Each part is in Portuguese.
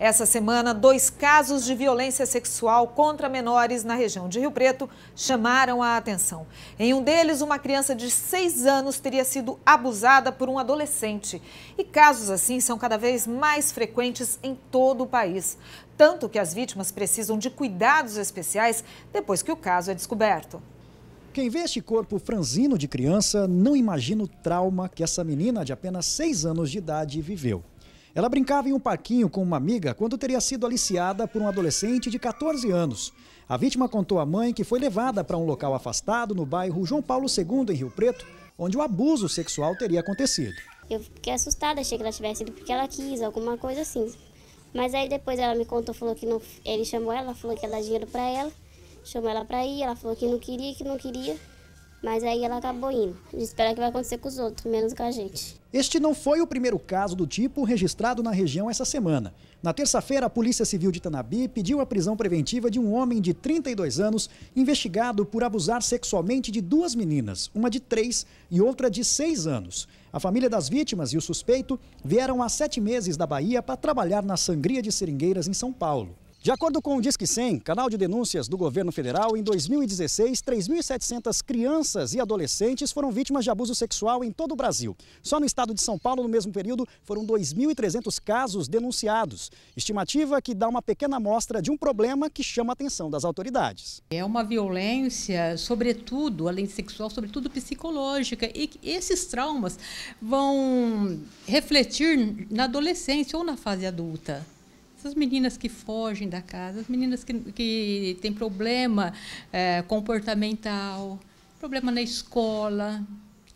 Essa semana, dois casos de violência sexual contra menores na região de Rio Preto chamaram a atenção. Em um deles, uma criança de 6 anos teria sido abusada por um adolescente. E casos assim são cada vez mais frequentes em todo o país. Tanto que as vítimas precisam de cuidados especiais depois que o caso é descoberto. Quem vê este corpo franzino de criança não imagina o trauma que essa menina de apenas 6 anos de idade viveu. Ela brincava em um parquinho com uma amiga quando teria sido aliciada por um adolescente de 14 anos. A vítima contou à mãe que foi levada para um local afastado no bairro João Paulo II, em Rio Preto, onde o abuso sexual teria acontecido. Eu fiquei assustada, achei que ela tivesse ido porque ela quis, alguma coisa assim. Mas aí depois ela me contou, falou que não, ele chamou ela, falou que ia dar dinheiro para ela, chamou ela para ir, ela falou que não queria, que não queria. Mas aí ela acabou indo. A gente espera que vai acontecer com os outros, menos com a gente. Este não foi o primeiro caso do tipo registrado na região essa semana. Na terça-feira, a Polícia Civil de Tanabi pediu a prisão preventiva de um homem de 32 anos investigado por abusar sexualmente de duas meninas, uma de 3 e outra de 6 anos. A família das vítimas e o suspeito vieram há sete meses da Bahia para trabalhar na sangria de seringueiras em São Paulo. De acordo com o Disque 100, canal de denúncias do governo federal, em 2016, 3.700 crianças e adolescentes foram vítimas de abuso sexual em todo o Brasil. Só no estado de São Paulo, no mesmo período, foram 2.300 casos denunciados. Estimativa que dá uma pequena amostra de um problema que chama a atenção das autoridades. É uma violência, sobretudo, além de sexual, sobretudo psicológica. E esses traumas vão refletir na adolescência ou na fase adulta as meninas que fogem da casa, as meninas que, que têm problema é, comportamental, problema na escola.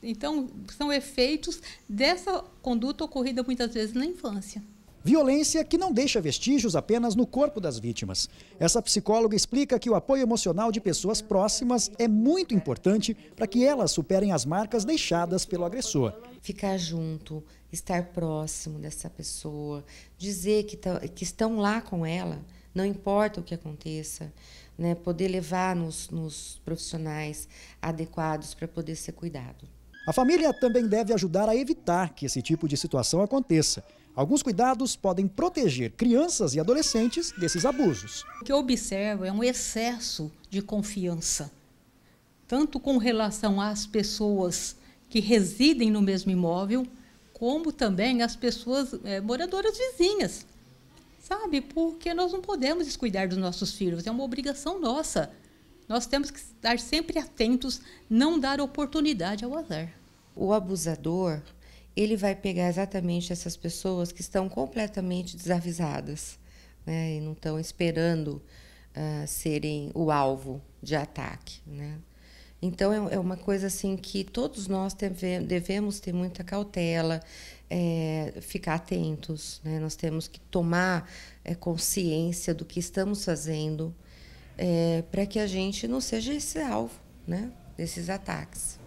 Então, são efeitos dessa conduta ocorrida muitas vezes na infância. Violência que não deixa vestígios apenas no corpo das vítimas. Essa psicóloga explica que o apoio emocional de pessoas próximas é muito importante para que elas superem as marcas deixadas pelo agressor. Ficar junto, estar próximo dessa pessoa, dizer que, tá, que estão lá com ela, não importa o que aconteça, né, poder levar nos, nos profissionais adequados para poder ser cuidado. A família também deve ajudar a evitar que esse tipo de situação aconteça. Alguns cuidados podem proteger crianças e adolescentes desses abusos. O que eu observo é um excesso de confiança, tanto com relação às pessoas que residem no mesmo imóvel, como também as pessoas é, moradoras vizinhas. Sabe? Porque nós não podemos descuidar dos nossos filhos, é uma obrigação nossa. Nós temos que estar sempre atentos, não dar oportunidade ao azar. O abusador ele vai pegar exatamente essas pessoas que estão completamente desavisadas né, e não estão esperando uh, serem o alvo de ataque. Né? Então, é, é, uma coisa assim que todos nós teve, devemos ter muita cautela, é, ficar atentos, né? nós temos que tomar é, consciência do que estamos fazendo é, para que a gente não seja esse alvo né, desses ataques.